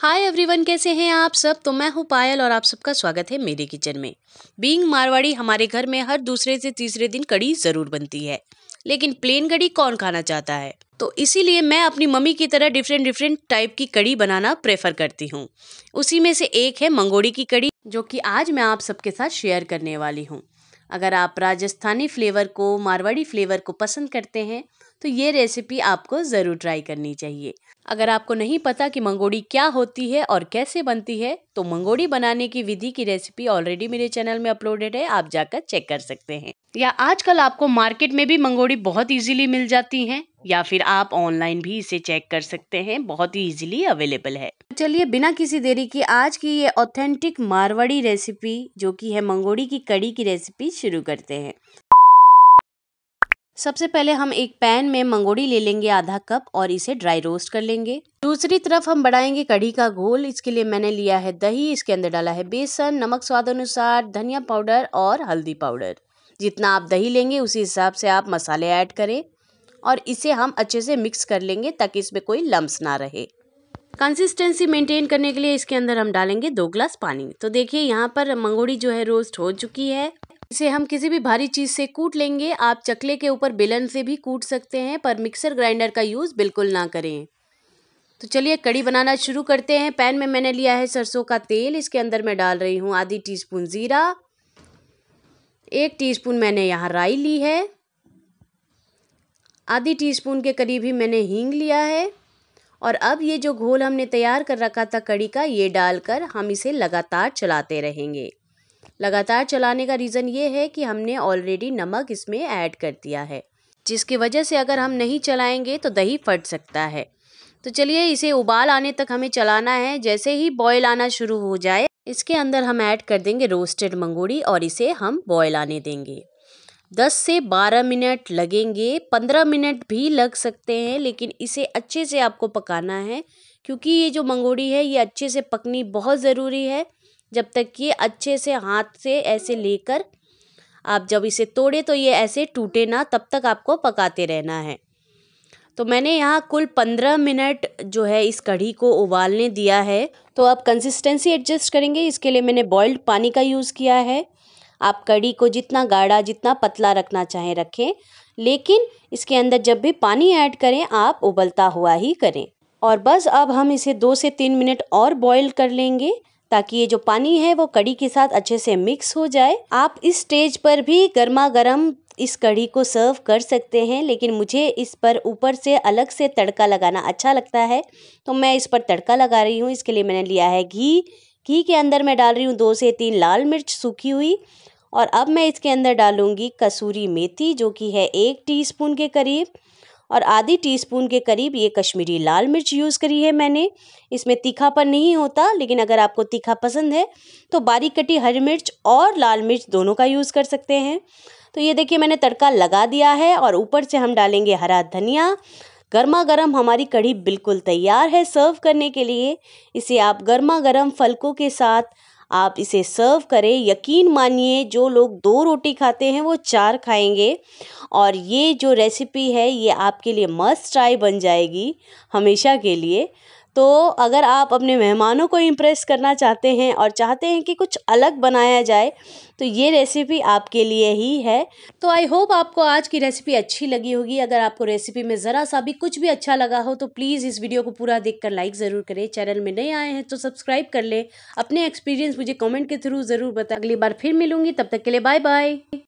hi everyone कैसे हैं आप सब तो मैं हूं पायल और आप सबका स्वागत है मेरे किचन में बींग मारवाड़ी हमारे घर में हर दूसरे से तीसरे दिन कड़ी ज़रूर बनती है लेकिन प्लेन कड़ी कौन खाना चाहता है तो इसीलिए मैं अपनी मम्मी की तरह डिफरेंट डिफरेंट टाइप की कड़ी बनाना प्रेफर करती हूँ उसी में से एक है मंगोड़ी की कड़ी जो कि आज मैं आप सबके साथ शेयर करने वाली हूँ अगर आप राजस्थानी फ़्लेवर को मारवाड़ी फ़्लेवर को पसंद करते हैं तो ये रेसिपी आपको ज़रूर ट्राई करनी चाहिए अगर आपको नहीं पता कि मंगोड़ी क्या होती है और कैसे बनती है तो मंगोड़ी बनाने की विधि की रेसिपी ऑलरेडी मेरे चैनल में अपलोडेड है आप जाकर चेक कर सकते हैं या आजकल आपको मार्केट में भी मंगोड़ी बहुत इजीली मिल जाती हैं या फिर आप ऑनलाइन भी इसे चेक कर सकते हैं बहुत ही इजीली अवेलेबल है चलिए बिना किसी देरी के आज की ये ऑथेंटिक मारवाड़ी रेसिपी जो कि है मंगोड़ी की कड़ी की रेसिपी शुरू करते हैं सबसे पहले हम एक पैन में मंगोड़ी ले लेंगे आधा कप और इसे ड्राई रोस्ट कर लेंगे दूसरी तरफ हम बढ़ाएंगे कढ़ी का घोल इसके लिए मैंने लिया है दही इसके अंदर डाला है बेसन नमक स्वाद अनुसार धनिया पाउडर और हल्दी पाउडर जितना आप दही लेंगे उसी हिसाब से आप मसाले ऐड करें और इसे हम अच्छे से मिक्स कर लेंगे ताकि इसमें कोई लम्ब ना रहे कंसिस्टेंसी मेंटेन करने के लिए इसके अंदर हम डालेंगे दो ग्लास पानी तो देखिए यहाँ पर मंगोड़ी जो है रोस्ट हो चुकी है इसे हम किसी भी भारी चीज़ से कूट लेंगे आप चकले के ऊपर बेलन से भी कूट सकते हैं पर मिक्सर ग्राइंडर का यूज़ बिल्कुल ना करें तो चलिए कड़ी बनाना शुरू करते हैं पैन में मैंने लिया है सरसों का तेल इसके अंदर मैं डाल रही हूँ आधी स्पून ज़ीरा एक टी मैंने यहाँ राई ली है आधी टीस्पून के करीब ही मैंने हींग लिया है और अब ये जो घोल हमने तैयार कर रखा था कड़ी का ये डालकर हम इसे लगातार चलाते रहेंगे लगातार चलाने का रीज़न ये है कि हमने ऑलरेडी नमक इसमें ऐड कर दिया है जिसकी वजह से अगर हम नहीं चलाएंगे तो दही फट सकता है तो चलिए इसे उबाल आने तक हमें चलाना है जैसे ही बॉयल आना शुरू हो जाए इसके अंदर हम ऐड कर देंगे रोस्टेड मंगूड़ी और इसे हम बॉयल आने देंगे दस से बारह मिनट लगेंगे पंद्रह मिनट भी लग सकते हैं लेकिन इसे अच्छे से आपको पकाना है क्योंकि ये जो मंगोड़ी है ये अच्छे से पकनी बहुत ज़रूरी है जब तक ये अच्छे से हाथ से ऐसे लेकर आप जब इसे तोड़े तो ये ऐसे टूटे ना तब तक आपको पकाते रहना है तो मैंने यहाँ कुल पंद्रह मिनट जो है इस कढ़ी को उबालने दिया है तो आप कंसिस्टेंसी एडजस्ट करेंगे इसके लिए मैंने बॉइल्ड पानी का यूज़ किया है आप कड़ी को जितना गाढ़ा जितना पतला रखना चाहें रखें लेकिन इसके अंदर जब भी पानी ऐड करें आप उबलता हुआ ही करें और बस अब हम इसे दो से तीन मिनट और बॉईल कर लेंगे ताकि ये जो पानी है वो कड़ी के साथ अच्छे से मिक्स हो जाए आप इस स्टेज पर भी गर्मा गर्म इस कढ़ी को सर्व कर सकते हैं लेकिन मुझे इस पर ऊपर से अलग से तड़का लगाना अच्छा लगता है तो मैं इस पर तड़का लगा रही हूँ इसके लिए मैंने लिया है घी घी के अंदर मैं डाल रही हूँ दो से तीन लाल मिर्च सूखी हुई और अब मैं इसके अंदर डालूँगी कसूरी मेथी जो कि है एक टीस्पून के करीब और आधी टीस्पून के करीब ये कश्मीरी लाल मिर्च यूज़ करी है मैंने इसमें तीखापन नहीं होता लेकिन अगर आपको तीखा पसंद है तो बारीक कटी हरी मिर्च और लाल मिर्च दोनों का यूज़ कर सकते हैं तो ये देखिए मैंने तड़का लगा दिया है और ऊपर से हम डालेंगे हरा धनिया गर्मा गर्म हमारी कढ़ी बिल्कुल तैयार है सर्व करने के लिए इसे आप गर्मा गर्म फलकों के साथ आप इसे सर्व करें यकीन मानिए जो लोग दो रोटी खाते हैं वो चार खाएंगे और ये जो रेसिपी है ये आपके लिए मस्ट ट्राई बन जाएगी हमेशा के लिए तो अगर आप अपने मेहमानों को इम्प्रेस करना चाहते हैं और चाहते हैं कि कुछ अलग बनाया जाए तो ये रेसिपी आपके लिए ही है तो आई होप आपको आज की रेसिपी अच्छी लगी होगी अगर आपको रेसिपी में ज़रा सा भी कुछ भी अच्छा लगा हो तो प्लीज़ इस वीडियो को पूरा देख कर लाइक ज़रूर करें चैनल में नए आए हैं तो सब्सक्राइब कर लें अपने एक्सपीरियंस मुझे कॉमेंट के थ्रू ज़रूर बताए अगली बार फिर मिलूंगी तब तक के लिए बाय बाय